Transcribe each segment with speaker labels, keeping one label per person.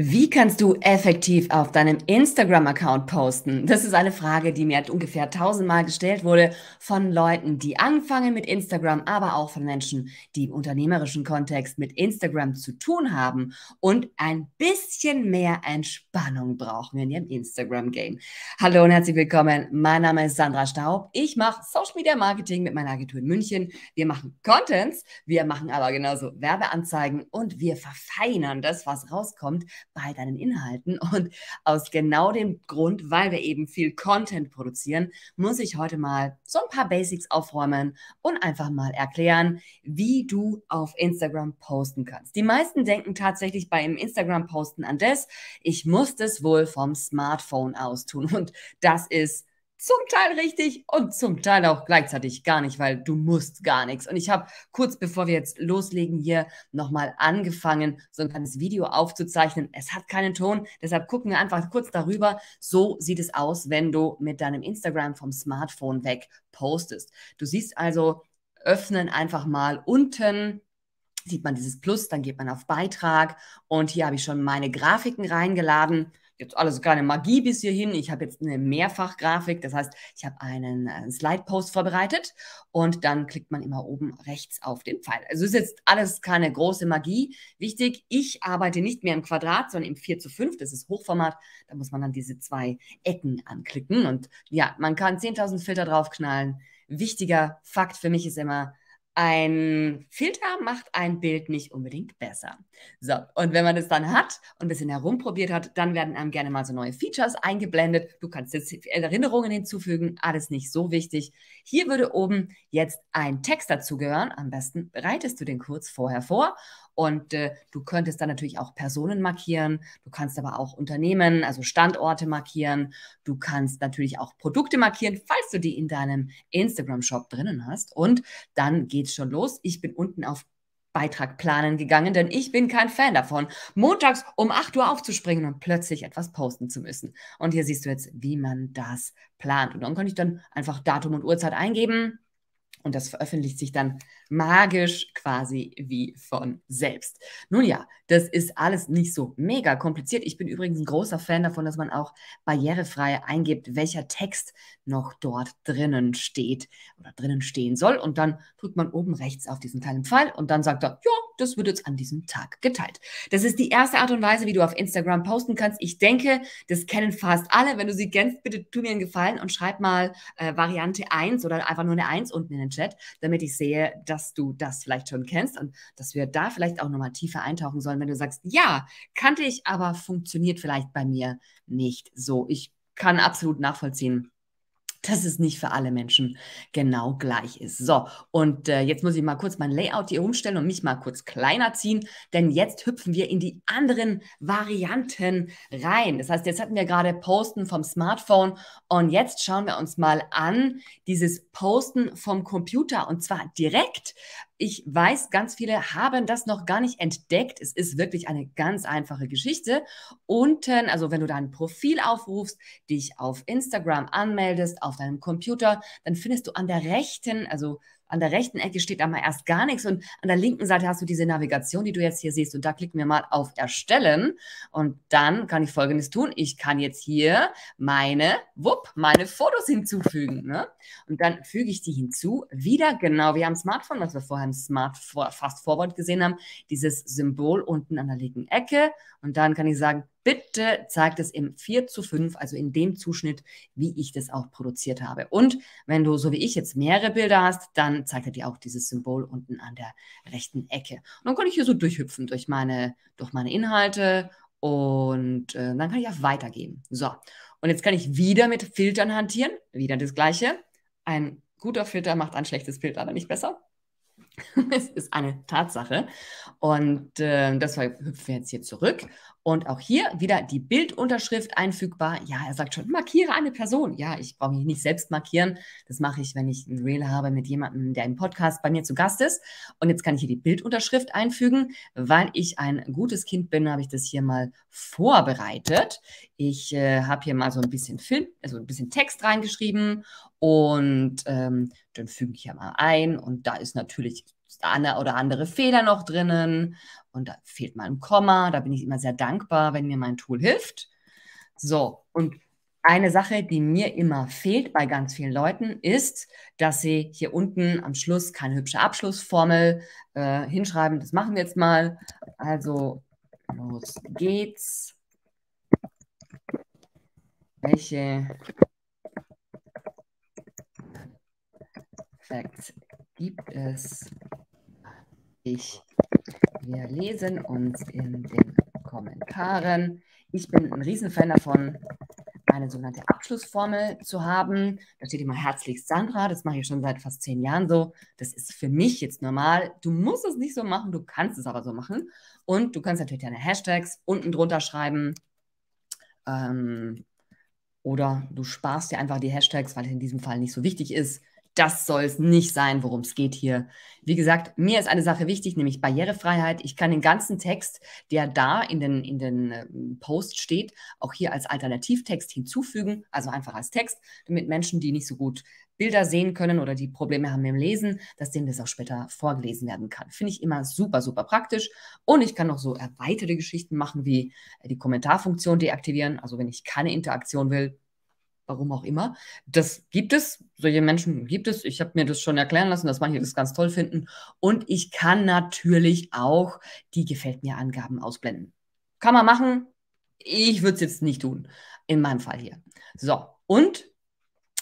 Speaker 1: Wie kannst du effektiv auf deinem Instagram-Account posten? Das ist eine Frage, die mir halt ungefähr tausendmal gestellt wurde von Leuten, die anfangen mit Instagram, aber auch von Menschen, die im unternehmerischen Kontext mit Instagram zu tun haben und ein bisschen mehr Entspannung brauchen in ihrem Instagram-Game. Hallo und herzlich willkommen. Mein Name ist Sandra Staub. Ich mache Social Media Marketing mit meiner Agentur in München. Wir machen Contents, wir machen aber genauso Werbeanzeigen und wir verfeinern das, was rauskommt bei halt deinen Inhalten. Und aus genau dem Grund, weil wir eben viel Content produzieren, muss ich heute mal so ein paar Basics aufräumen und einfach mal erklären, wie du auf Instagram posten kannst. Die meisten denken tatsächlich beim Instagram-Posten an das, ich muss das wohl vom Smartphone aus tun. Und das ist zum Teil richtig und zum Teil auch gleichzeitig gar nicht, weil du musst gar nichts. Und ich habe kurz bevor wir jetzt loslegen hier nochmal angefangen, so ein kleines Video aufzuzeichnen. Es hat keinen Ton, deshalb gucken wir einfach kurz darüber. So sieht es aus, wenn du mit deinem Instagram vom Smartphone weg postest. Du siehst also, öffnen einfach mal unten sieht man dieses Plus, dann geht man auf Beitrag und hier habe ich schon meine Grafiken reingeladen jetzt alles keine Magie bis hierhin. Ich habe jetzt eine Mehrfachgrafik, das heißt, ich habe einen, einen äh, Slide-Post vorbereitet und dann klickt man immer oben rechts auf den Pfeil. Also ist jetzt alles keine große Magie. Wichtig, ich arbeite nicht mehr im Quadrat, sondern im 4 zu 5, das ist Hochformat. Da muss man dann diese zwei Ecken anklicken und ja, man kann 10.000 Filter draufknallen. Wichtiger Fakt für mich ist immer, ein Filter macht ein Bild nicht unbedingt besser. So, und wenn man das dann hat und ein bisschen herumprobiert hat, dann werden einem gerne mal so neue Features eingeblendet. Du kannst jetzt Erinnerungen hinzufügen, alles nicht so wichtig. Hier würde oben jetzt ein Text dazugehören. Am besten bereitest du den kurz vorher vor und äh, du könntest dann natürlich auch Personen markieren, du kannst aber auch Unternehmen, also Standorte markieren, du kannst natürlich auch Produkte markieren, falls du die in deinem Instagram-Shop drinnen hast. Und dann geht's schon los. Ich bin unten auf Beitrag planen gegangen, denn ich bin kein Fan davon, montags um 8 Uhr aufzuspringen und plötzlich etwas posten zu müssen. Und hier siehst du jetzt, wie man das plant. Und dann kann ich dann einfach Datum und Uhrzeit eingeben und das veröffentlicht sich dann magisch quasi wie von selbst. Nun ja, das ist alles nicht so mega kompliziert. Ich bin übrigens ein großer Fan davon, dass man auch barrierefrei eingibt, welcher Text noch dort drinnen steht oder drinnen stehen soll. Und dann drückt man oben rechts auf diesen kleinen Pfeil und dann sagt er, ja, das wird jetzt an diesem Tag geteilt. Das ist die erste Art und Weise, wie du auf Instagram posten kannst. Ich denke, das kennen fast alle. Wenn du sie kennst, bitte tu mir einen Gefallen und schreib mal äh, Variante 1 oder einfach nur eine 1 unten in den den Chat, damit ich sehe, dass du das vielleicht schon kennst und dass wir da vielleicht auch nochmal tiefer eintauchen sollen, wenn du sagst, ja, kannte ich, aber funktioniert vielleicht bei mir nicht so. Ich kann absolut nachvollziehen, dass es nicht für alle Menschen genau gleich ist. So, und äh, jetzt muss ich mal kurz mein Layout hier umstellen und mich mal kurz kleiner ziehen, denn jetzt hüpfen wir in die anderen Varianten rein. Das heißt, jetzt hatten wir gerade Posten vom Smartphone und jetzt schauen wir uns mal an dieses Posten vom Computer und zwar direkt ich weiß, ganz viele haben das noch gar nicht entdeckt. Es ist wirklich eine ganz einfache Geschichte. Unten, also wenn du dein Profil aufrufst, dich auf Instagram anmeldest, auf deinem Computer, dann findest du an der rechten, also an der rechten Ecke steht einmal erst gar nichts und an der linken Seite hast du diese Navigation, die du jetzt hier siehst. Und da klicken wir mal auf Erstellen und dann kann ich Folgendes tun. Ich kann jetzt hier meine, wupp, meine Fotos hinzufügen. Ne? Und dann füge ich die hinzu. Wieder genau wie am Smartphone, was wir vorher im Smart Fast Forward gesehen haben, dieses Symbol unten an der linken Ecke. Und dann kann ich sagen, Bitte zeigt es im 4 zu 5, also in dem Zuschnitt, wie ich das auch produziert habe. Und wenn du, so wie ich, jetzt mehrere Bilder hast, dann zeigt er dir auch dieses Symbol unten an der rechten Ecke. Und dann kann ich hier so durchhüpfen durch meine, durch meine Inhalte und äh, dann kann ich auch weitergeben. So, und jetzt kann ich wieder mit Filtern hantieren. Wieder das Gleiche. Ein guter Filter macht ein schlechtes Bild aber nicht besser. es ist eine Tatsache. Und äh, deshalb hüpfen wir jetzt hier zurück und auch hier wieder die Bildunterschrift einfügbar. Ja, er sagt schon, markiere eine Person. Ja, ich brauche mich nicht selbst markieren. Das mache ich, wenn ich ein Reel habe mit jemandem, der im Podcast bei mir zu Gast ist. Und jetzt kann ich hier die Bildunterschrift einfügen. Weil ich ein gutes Kind bin, habe ich das hier mal vorbereitet. Ich äh, habe hier mal so ein bisschen Film, also ein bisschen Text reingeschrieben und ähm, dann füge ich ja mal ein. Und da ist natürlich eine oder andere Fehler noch drinnen und da fehlt mal ein Komma. Da bin ich immer sehr dankbar, wenn mir mein Tool hilft. So, und eine Sache, die mir immer fehlt bei ganz vielen Leuten, ist, dass sie hier unten am Schluss keine hübsche Abschlussformel äh, hinschreiben. Das machen wir jetzt mal. Also, los geht's. Welche Facts gibt es ich, wir lesen uns in den Kommentaren. Ich bin ein Riesenfan davon, eine sogenannte Abschlussformel zu haben. Da steht immer herzlichst Sandra. Das mache ich schon seit fast zehn Jahren so. Das ist für mich jetzt normal. Du musst es nicht so machen, du kannst es aber so machen. Und du kannst natürlich deine Hashtags unten drunter schreiben. Ähm, oder du sparst dir einfach die Hashtags, weil es in diesem Fall nicht so wichtig ist das soll es nicht sein, worum es geht hier. Wie gesagt, mir ist eine Sache wichtig, nämlich Barrierefreiheit. Ich kann den ganzen Text, der da in den, in den ähm, Post steht, auch hier als Alternativtext hinzufügen, also einfach als Text, damit Menschen, die nicht so gut Bilder sehen können oder die Probleme haben im Lesen, dass denen das auch später vorgelesen werden kann. Finde ich immer super, super praktisch. Und ich kann noch so erweiterte Geschichten machen, wie äh, die Kommentarfunktion deaktivieren. Also wenn ich keine Interaktion will, warum auch immer. Das gibt es, solche Menschen gibt es. Ich habe mir das schon erklären lassen, dass manche das ganz toll finden. Und ich kann natürlich auch die gefällt mir Angaben ausblenden. Kann man machen. Ich würde es jetzt nicht tun, in meinem Fall hier. So, und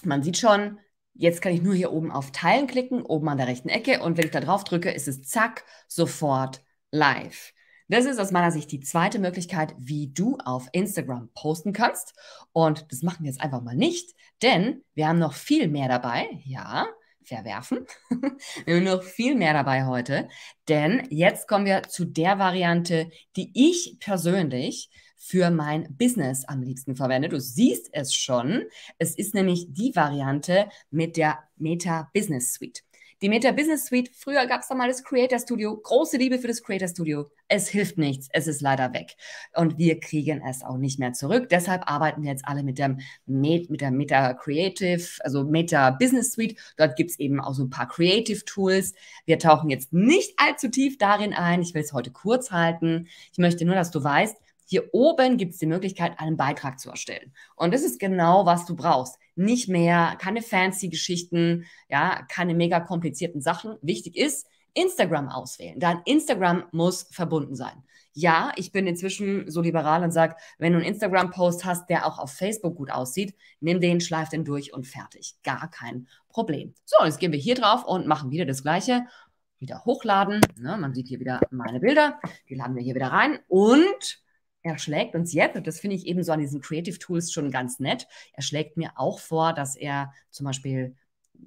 Speaker 1: man sieht schon, Jetzt kann ich nur hier oben auf Teilen klicken, oben an der rechten Ecke. Und wenn ich da drauf drücke, ist es zack, sofort live. Das ist aus meiner Sicht die zweite Möglichkeit, wie du auf Instagram posten kannst. Und das machen wir jetzt einfach mal nicht, denn wir haben noch viel mehr dabei. Ja, verwerfen. wir haben noch viel mehr dabei heute, denn jetzt kommen wir zu der Variante, die ich persönlich für mein Business am liebsten verwende. Du siehst es schon. Es ist nämlich die Variante mit der Meta Business Suite. Die Meta Business Suite, früher gab es da mal das Creator Studio, große Liebe für das Creator Studio. Es hilft nichts, es ist leider weg. Und wir kriegen es auch nicht mehr zurück. Deshalb arbeiten wir jetzt alle mit, dem, mit der Meta Creative, also Meta Business Suite. Dort gibt es eben auch so ein paar Creative Tools. Wir tauchen jetzt nicht allzu tief darin ein. Ich will es heute kurz halten. Ich möchte nur, dass du weißt, hier oben gibt es die Möglichkeit, einen Beitrag zu erstellen. Und das ist genau, was du brauchst. Nicht mehr, keine fancy Geschichten, ja, keine mega komplizierten Sachen. Wichtig ist, Instagram auswählen. Dein Instagram muss verbunden sein. Ja, ich bin inzwischen so liberal und sage, wenn du einen Instagram-Post hast, der auch auf Facebook gut aussieht, nimm den, schleif den durch und fertig. Gar kein Problem. So, jetzt gehen wir hier drauf und machen wieder das Gleiche. Wieder hochladen. Ne? Man sieht hier wieder meine Bilder. Die laden wir hier wieder rein. Und er schlägt uns jetzt, und das finde ich eben so an diesen Creative Tools schon ganz nett, er schlägt mir auch vor, dass er zum Beispiel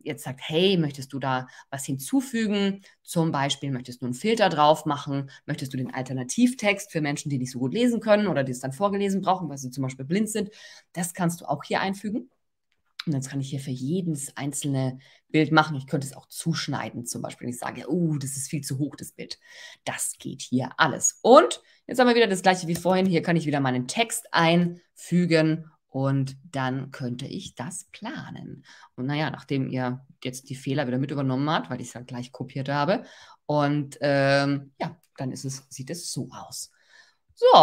Speaker 1: jetzt sagt, hey, möchtest du da was hinzufügen? Zum Beispiel möchtest du einen Filter drauf machen? Möchtest du den Alternativtext für Menschen, die nicht so gut lesen können oder die es dann vorgelesen brauchen, weil sie zum Beispiel blind sind? Das kannst du auch hier einfügen. Und jetzt kann ich hier für jedes einzelne Bild machen. Ich könnte es auch zuschneiden, zum Beispiel, ich sage, oh, das ist viel zu hoch, das Bild. Das geht hier alles. Und jetzt haben wir wieder das gleiche wie vorhin. Hier kann ich wieder meinen Text einfügen und dann könnte ich das planen. Und naja, nachdem ihr jetzt die Fehler wieder mit übernommen habt, weil ich es halt gleich kopiert habe, und ähm, ja, dann ist es, sieht es so aus. So,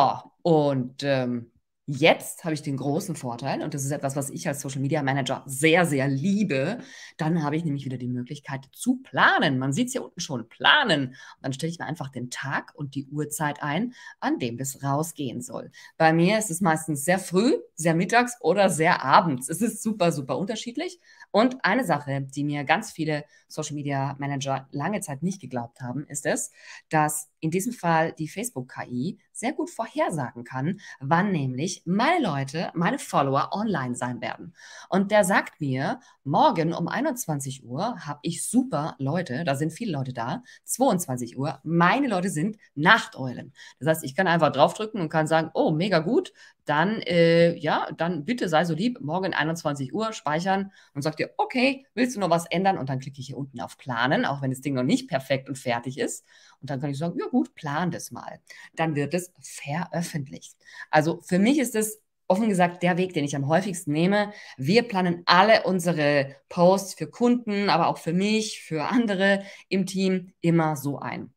Speaker 1: und ähm, Jetzt habe ich den großen Vorteil, und das ist etwas, was ich als Social Media Manager sehr, sehr liebe. Dann habe ich nämlich wieder die Möglichkeit zu planen. Man sieht es hier unten schon, planen. Und dann stelle ich mir einfach den Tag und die Uhrzeit ein, an dem es rausgehen soll. Bei mir ist es meistens sehr früh, sehr mittags oder sehr abends. Es ist super, super unterschiedlich. Und eine Sache, die mir ganz viele Social Media Manager lange Zeit nicht geglaubt haben, ist es, dass in diesem Fall die Facebook-KI sehr gut vorhersagen kann, wann nämlich meine Leute, meine Follower online sein werden. Und der sagt mir, morgen um 21 Uhr habe ich super Leute, da sind viele Leute da, 22 Uhr, meine Leute sind Nachteulen. Das heißt, ich kann einfach draufdrücken und kann sagen, oh, mega gut, dann, äh, ja, dann bitte sei so lieb, morgen 21 Uhr speichern und sagt dir, okay, willst du noch was ändern? Und dann klicke ich unten auf Planen, auch wenn das Ding noch nicht perfekt und fertig ist. Und dann kann ich sagen, ja gut, plan das mal. Dann wird es veröffentlicht. Also für mich ist es offen gesagt der Weg, den ich am häufigsten nehme. Wir planen alle unsere Posts für Kunden, aber auch für mich, für andere im Team immer so ein.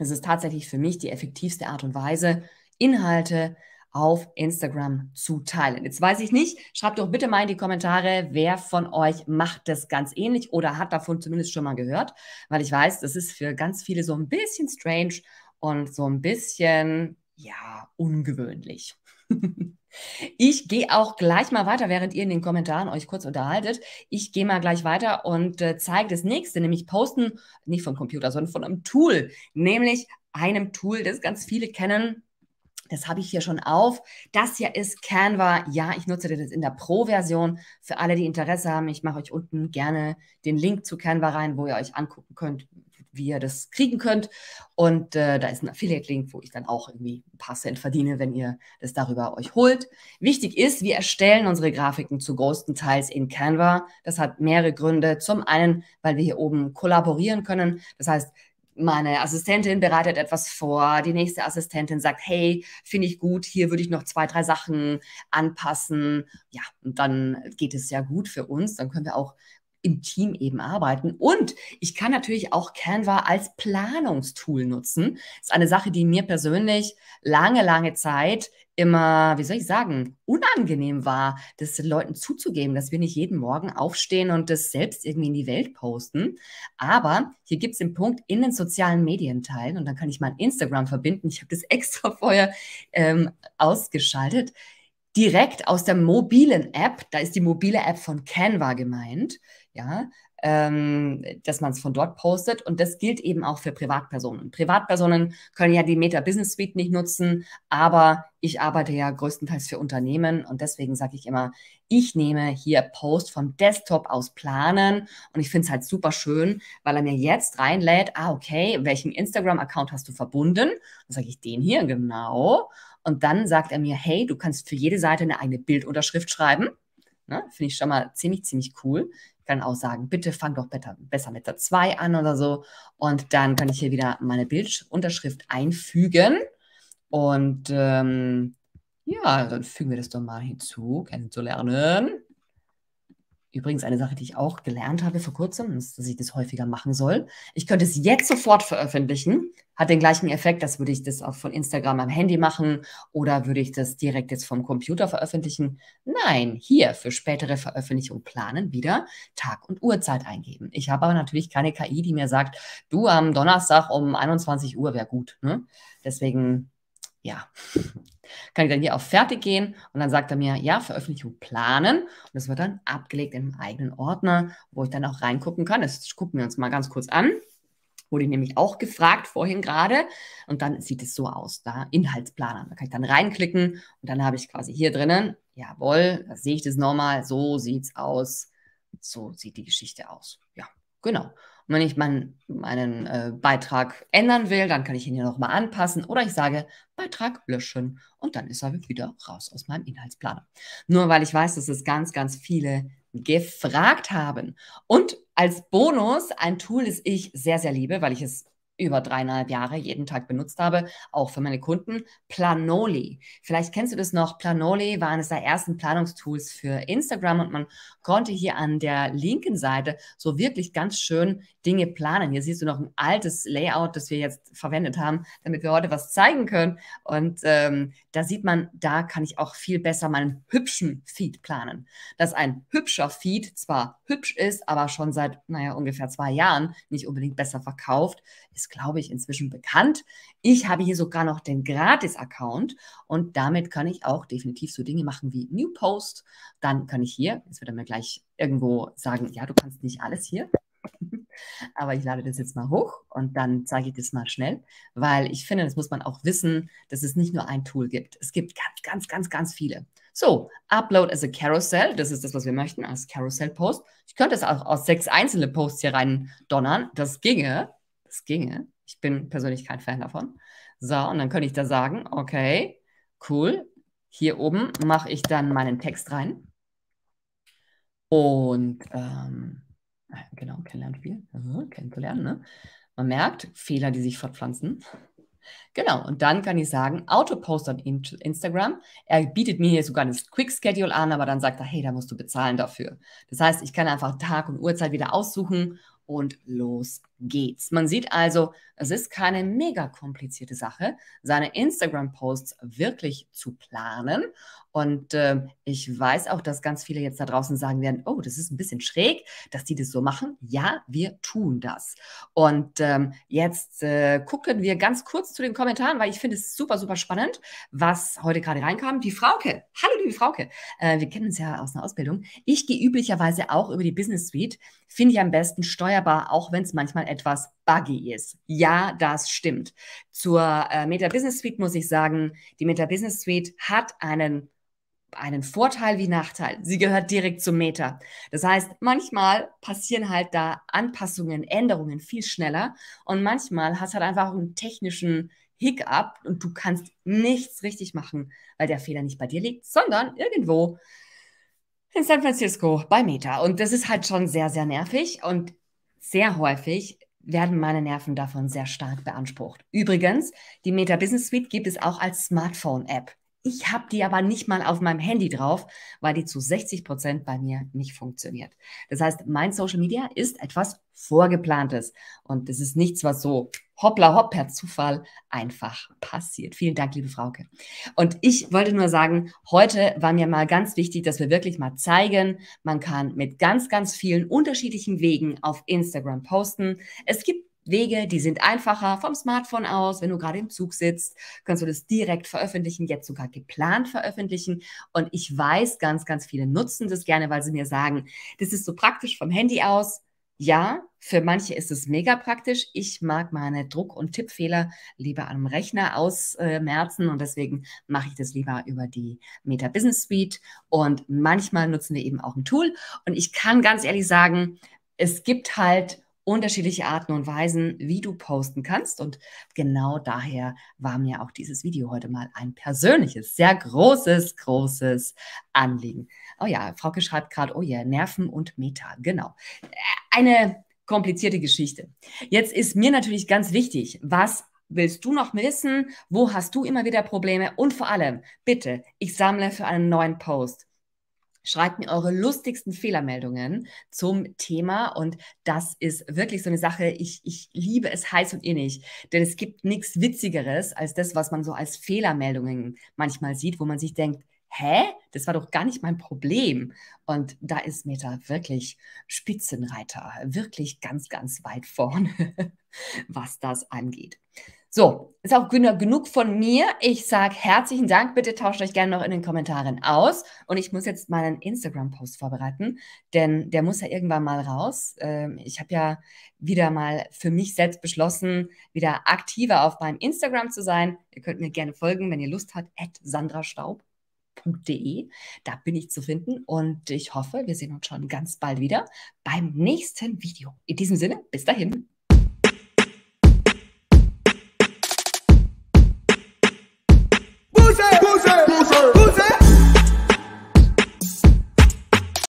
Speaker 1: Es ist tatsächlich für mich die effektivste Art und Weise, Inhalte auf Instagram zu teilen. Jetzt weiß ich nicht, schreibt doch bitte mal in die Kommentare, wer von euch macht das ganz ähnlich oder hat davon zumindest schon mal gehört, weil ich weiß, das ist für ganz viele so ein bisschen strange und so ein bisschen, ja, ungewöhnlich. Ich gehe auch gleich mal weiter, während ihr in den Kommentaren euch kurz unterhaltet. Ich gehe mal gleich weiter und äh, zeige das nächste, nämlich Posten, nicht vom Computer, sondern von einem Tool, nämlich einem Tool, das ganz viele kennen, das habe ich hier schon auf. Das hier ist Canva. Ja, ich nutze das in der Pro-Version. Für alle, die Interesse haben, ich mache euch unten gerne den Link zu Canva rein, wo ihr euch angucken könnt, wie ihr das kriegen könnt. Und äh, da ist ein Affiliate-Link, wo ich dann auch irgendwie ein paar Cent verdiene, wenn ihr das darüber euch holt. Wichtig ist, wir erstellen unsere Grafiken zu größten Teils in Canva. Das hat mehrere Gründe. Zum einen, weil wir hier oben kollaborieren können. Das heißt, meine Assistentin bereitet etwas vor, die nächste Assistentin sagt, hey, finde ich gut, hier würde ich noch zwei, drei Sachen anpassen. Ja, und dann geht es ja gut für uns. Dann können wir auch im Team eben arbeiten. Und ich kann natürlich auch Canva als Planungstool nutzen. Das ist eine Sache, die mir persönlich lange, lange Zeit immer, wie soll ich sagen, unangenehm war, das den Leuten zuzugeben, dass wir nicht jeden Morgen aufstehen und das selbst irgendwie in die Welt posten. Aber hier gibt es den Punkt in den sozialen Medien teilen und dann kann ich mein Instagram verbinden. Ich habe das extra vorher ähm, ausgeschaltet. Direkt aus der mobilen App, da ist die mobile App von Canva gemeint, ja, ähm, dass man es von dort postet. Und das gilt eben auch für Privatpersonen. Privatpersonen können ja die Meta Business Suite nicht nutzen, aber ich arbeite ja größtenteils für Unternehmen und deswegen sage ich immer, ich nehme hier Post vom Desktop aus planen und ich finde es halt super schön, weil er mir jetzt reinlädt, ah, okay, welchen Instagram-Account hast du verbunden? Dann sage ich den hier, genau. Und dann sagt er mir, hey, du kannst für jede Seite eine eigene Bildunterschrift schreiben. Ne? Finde ich schon mal ziemlich, ziemlich cool. Ich kann auch sagen, bitte fang doch better, besser mit der 2 an oder so. Und dann kann ich hier wieder meine Bildunterschrift einfügen. Und ähm, ja, dann fügen wir das doch mal hinzu, kennenzulernen. Übrigens eine Sache, die ich auch gelernt habe vor kurzem, ist, dass ich das häufiger machen soll. Ich könnte es jetzt sofort veröffentlichen, hat den gleichen Effekt, das würde ich das auch von Instagram am Handy machen oder würde ich das direkt jetzt vom Computer veröffentlichen. Nein, hier für spätere Veröffentlichung planen wieder Tag und Uhrzeit eingeben. Ich habe aber natürlich keine KI, die mir sagt, du am Donnerstag um 21 Uhr wäre gut. Ne? Deswegen ja, kann ich dann hier auf Fertig gehen und dann sagt er mir, ja, Veröffentlichung planen. Und das wird dann abgelegt in einem eigenen Ordner, wo ich dann auch reingucken kann. Das gucken wir uns mal ganz kurz an. Wurde ich nämlich auch gefragt vorhin gerade. Und dann sieht es so aus, da Inhaltsplaner. Da kann ich dann reinklicken und dann habe ich quasi hier drinnen, jawohl, da sehe ich das nochmal, so sieht es aus. So sieht die Geschichte aus. Ja, genau. Und wenn ich mein, meinen äh, Beitrag ändern will, dann kann ich ihn hier nochmal anpassen oder ich sage Beitrag löschen und dann ist er wieder raus aus meinem Inhaltsplaner. Nur weil ich weiß, dass es ganz, ganz viele gefragt haben. Und als Bonus ein Tool, das ich sehr, sehr liebe, weil ich es über dreieinhalb Jahre jeden Tag benutzt habe, auch für meine Kunden, Planoli. Vielleicht kennst du das noch. Planoli war eines der ersten Planungstools für Instagram und man konnte hier an der linken Seite so wirklich ganz schön Dinge planen. Hier siehst du noch ein altes Layout, das wir jetzt verwendet haben, damit wir heute was zeigen können. Und ähm, da sieht man, da kann ich auch viel besser meinen hübschen Feed planen. Dass ein hübscher Feed zwar hübsch ist, aber schon seit, naja, ungefähr zwei Jahren nicht unbedingt besser verkauft, ist ist, glaube ich, inzwischen bekannt. Ich habe hier sogar noch den Gratis-Account und damit kann ich auch definitiv so Dinge machen wie New Post. Dann kann ich hier, jetzt wird er mir gleich irgendwo sagen, ja, du kannst nicht alles hier. Aber ich lade das jetzt mal hoch und dann zeige ich das mal schnell, weil ich finde, das muss man auch wissen, dass es nicht nur ein Tool gibt. Es gibt ganz, ganz, ganz, ganz viele. So, Upload as a Carousel, das ist das, was wir möchten, als Carousel-Post. Ich könnte es auch aus sechs einzelne Posts hier rein donnern, das ginge es ginge. Ich bin persönlich kein Fan davon. So, und dann könnte ich da sagen, okay, cool. Hier oben mache ich dann meinen Text rein. Und ähm, ah, genau, kennenlernen viel. Mhm, kennenzulernen, ne? Man merkt, Fehler, die sich fortpflanzen. Genau, und dann kann ich sagen, Autopost an Instagram. Er bietet mir hier sogar ein Quick Schedule an, aber dann sagt er, hey, da musst du bezahlen dafür. Das heißt, ich kann einfach Tag und Uhrzeit wieder aussuchen und los geht's. Man sieht also, es ist keine mega komplizierte Sache, seine Instagram-Posts wirklich zu planen und äh, ich weiß auch, dass ganz viele jetzt da draußen sagen werden, oh, das ist ein bisschen schräg, dass die das so machen. Ja, wir tun das. Und ähm, jetzt äh, gucken wir ganz kurz zu den Kommentaren, weil ich finde es super, super spannend, was heute gerade reinkam. Die Frauke, hallo liebe Frauke, äh, wir kennen uns ja aus einer Ausbildung. Ich gehe üblicherweise auch über die Business Suite, finde ich am besten steuerbar, auch wenn es manchmal etwas buggy ist. Ja, das stimmt. Zur äh, Meta Business Suite muss ich sagen, die Meta Business Suite hat einen einen Vorteil wie Nachteil. Sie gehört direkt zum Meta. Das heißt, manchmal passieren halt da Anpassungen, Änderungen viel schneller und manchmal hast du halt einfach einen technischen Hiccup und du kannst nichts richtig machen, weil der Fehler nicht bei dir liegt, sondern irgendwo in San Francisco bei Meta. Und das ist halt schon sehr, sehr nervig und sehr häufig werden meine Nerven davon sehr stark beansprucht. Übrigens, die Meta Business Suite gibt es auch als Smartphone-App. Ich habe die aber nicht mal auf meinem Handy drauf, weil die zu 60 Prozent bei mir nicht funktioniert. Das heißt, mein Social Media ist etwas Vorgeplantes und es ist nichts, was so hoppla hopp per Zufall einfach passiert. Vielen Dank, liebe Frauke. Und ich wollte nur sagen, heute war mir mal ganz wichtig, dass wir wirklich mal zeigen, man kann mit ganz, ganz vielen unterschiedlichen Wegen auf Instagram posten. Es gibt Wege, die sind einfacher vom Smartphone aus. Wenn du gerade im Zug sitzt, kannst du das direkt veröffentlichen, jetzt sogar geplant veröffentlichen. Und ich weiß, ganz, ganz viele nutzen das gerne, weil sie mir sagen, das ist so praktisch vom Handy aus. Ja, für manche ist es mega praktisch. Ich mag meine Druck- und Tippfehler lieber am Rechner ausmerzen und deswegen mache ich das lieber über die Meta Business Suite. Und manchmal nutzen wir eben auch ein Tool. Und ich kann ganz ehrlich sagen, es gibt halt unterschiedliche Arten und Weisen, wie du posten kannst. Und genau daher war mir auch dieses Video heute mal ein persönliches, sehr großes, großes Anliegen. Oh ja, Frauke schreibt gerade, oh ja, yeah, Nerven und Meta, genau. Eine komplizierte Geschichte. Jetzt ist mir natürlich ganz wichtig, was willst du noch wissen? Wo hast du immer wieder Probleme? Und vor allem, bitte, ich sammle für einen neuen Post Schreibt mir eure lustigsten Fehlermeldungen zum Thema. Und das ist wirklich so eine Sache, ich, ich liebe es heiß und innig. Denn es gibt nichts Witzigeres als das, was man so als Fehlermeldungen manchmal sieht, wo man sich denkt, hä, das war doch gar nicht mein Problem. Und da ist Meta wirklich Spitzenreiter, wirklich ganz, ganz weit vorne, was das angeht. So, ist auch genug von mir. Ich sage herzlichen Dank. Bitte tauscht euch gerne noch in den Kommentaren aus. Und ich muss jetzt meinen Instagram-Post vorbereiten, denn der muss ja irgendwann mal raus. Ähm, ich habe ja wieder mal für mich selbst beschlossen, wieder aktiver auf meinem Instagram zu sein. Ihr könnt mir gerne folgen, wenn ihr Lust habt, at sandrastaub.de. Da bin ich zu finden und ich hoffe, wir sehen uns schon ganz bald wieder beim nächsten Video. In diesem Sinne, bis dahin. pussy, pussy.